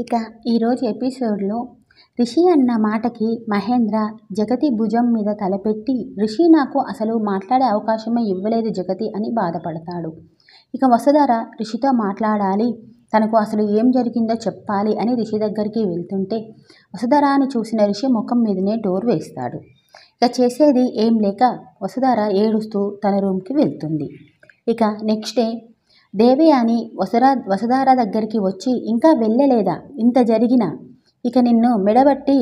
ఇక ఈరోజు ఎపిసోడ్లో రిషి అన్న మాటకి మహేంద్ర జగతి భుజం మీద తలపెట్టి రిషి నాకు అసలు మాట్లాడే అవకాశమే ఇవ్వలేదు జగతి అని బాధపడతాడు ఇక వసుధర రిషితో మాట్లాడాలి తనకు అసలు ఏం జరిగిందో చెప్పాలి అని రిషి దగ్గరికి వెళ్తుంటే వసుధరాని చూసిన రిషి ముఖం మీదనే డోర్ వేస్తాడు ఇక చేసేది ఏం లేక వసుధర ఏడుస్తూ తన రూమ్కి వెళ్తుంది ఇక నెక్స్ట్ డే దేవయాని వసరా వసురా వసుధార దగ్గరికి వచ్చి ఇంకా వెళ్ళలేదా ఇంత జరిగినా ఇక నిన్ను మెడబట్టి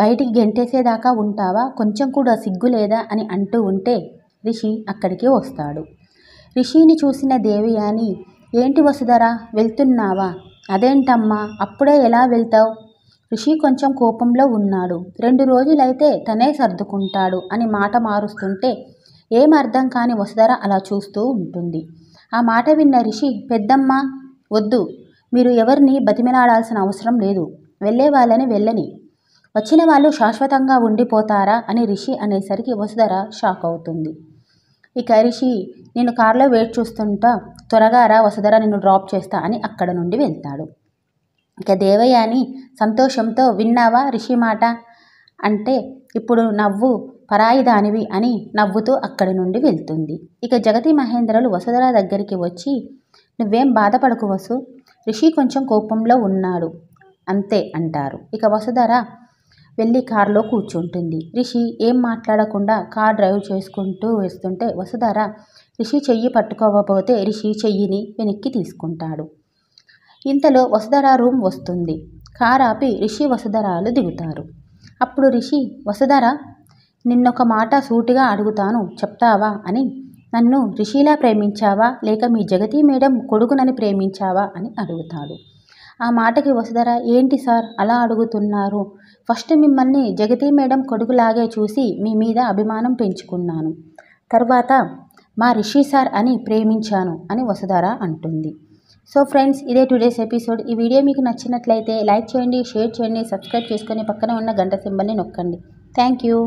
బయటికి గెంటేసేదాకా ఉంటావా కొంచెం కూడా సిగ్గు లేదా అని అంటూ ఉంటే రిషి అక్కడికి వస్తాడు రిషిని చూసిన దేవయాని ఏంటి వసుధర వెళ్తున్నావా అదేంటమ్మా అప్పుడే ఎలా వెళ్తావు రిషి కొంచెం కోపంలో ఉన్నాడు రెండు రోజులైతే తనే సర్దుకుంటాడు అని మాట మారుస్తుంటే ఏం అర్థం కాని వసుధర అలా చూస్తూ ఉంటుంది ఆ మాట విన్న రిషి పెద్దమ్మ వద్దు మీరు ఎవరిని బతిమినాడాల్సిన అవసరం లేదు వెళ్ళే వాళ్ళని వెళ్ళని వచ్చిన వాళ్ళు శాశ్వతంగా ఉండిపోతారా అని రిషి అనేసరికి వసుధర షాక్ అవుతుంది ఇక రిషి నేను కారులో వెయిట్ చూస్తుంటా త్వరగా రా వసుధర నిన్ను డ్రాప్ చేస్తా అని అక్కడ నుండి వెళ్తాడు ఇక దేవయాని సంతోషంతో విన్నావా రిషి మాట అంటే ఇప్పుడు నవ్వు పరాయి దానివి అని నవ్వుతూ అక్కడి నుండి వెళ్తుంది ఇక జగతి మహేంద్రలు వసుధర దగ్గరికి వచ్చి నువ్వేం బాధపడకు వసు రిషి కొంచెం కోపంలో ఉన్నాడు అంతే అంటారు ఇక వసుధర వెళ్ళి కారులో కూర్చుంటుంది రిషి ఏం మాట్లాడకుండా కార్ డ్రైవ్ చేసుకుంటూ వేస్తుంటే వసుధర రిషి చెయ్యి పట్టుకోకపోతే రిషి చెయ్యిని వెనక్కి తీసుకుంటాడు ఇంతలో వసుధర రూమ్ వస్తుంది కార్ ఆపి రిషి వసుధరాలు దిగుతారు అప్పుడు రిషి వసుధర నిన్నొక మాట సూటిగా అడుగుతాను చెప్తావా అని నన్ను రిషిలా ప్రేమించావా లేక మీ జగతీ మేడం కొడుకునని ప్రేమించావా అని అడుగుతాడు ఆ మాటకి వసుధర ఏంటి సార్ అలా అడుగుతున్నారు ఫస్ట్ మిమ్మల్ని జగతి మేడం కొడుకులాగే చూసి మీ మీద అభిమానం పెంచుకున్నాను తర్వాత మా రిషి సార్ అని ప్రేమించాను అని వసుధర అంటుంది సో ఫ్రెండ్స్ ఇదే టుడేస్ ఎపిసోడ్ ఈ వీడియో మీకు నచ్చినట్లయితే లైక్ చేయండి షేర్ చేయండి సబ్స్క్రైబ్ చేసుకొని పక్కన ఉన్న గంట సింబల్ని నొక్కండి థ్యాంక్ యూ